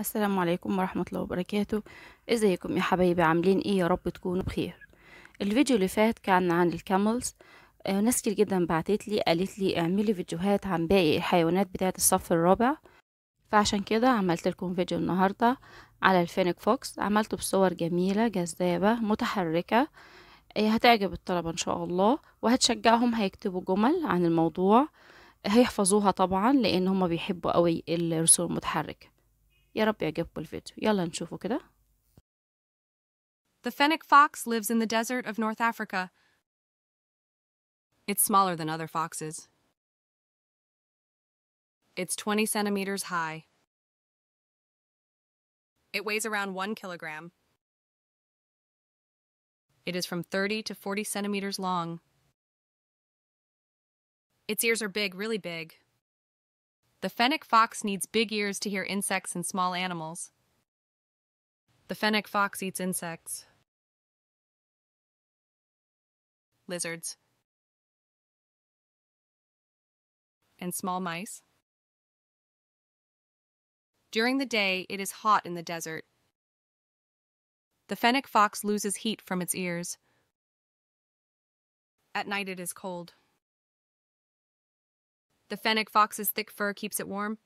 السلام عليكم ورحمة الله وبركاته ازيكم يا حبايبي عاملين ايه يا رب تكونوا بخير الفيديو اللي فات كان عن الكاملز آه ناس كتير جدا بعتت لي قالت لي اعملي فيديوهات عن باقي الحيوانات بتاعة الصف الرابع فعشان كده عملت لكم فيديو النهاردة على الفينيك فوكس عملته بصور جميلة جذابة متحركة آه هتعجب الطلبة ان شاء الله وهتشجعهم هيكتبوا جمل عن الموضوع هيحفظوها طبعا لان هما بيحبوا قوي الرسوم المتحركه يا رب يعجبكم الفيديو يلا نشوفه كده The fennec fox lives in the desert of North Africa. It's smaller than other foxes. It's 20 centimeters high. It weighs around 1 kilogram. It is from 30 to 40 centimeters long. Its ears are big, really big. The fennec fox needs big ears to hear insects and small animals. The fennec fox eats insects. Lizards. And small mice. During the day, it is hot in the desert. The fennec fox loses heat from its ears. At night, it is cold. The fennec fox's thick fur keeps it warm.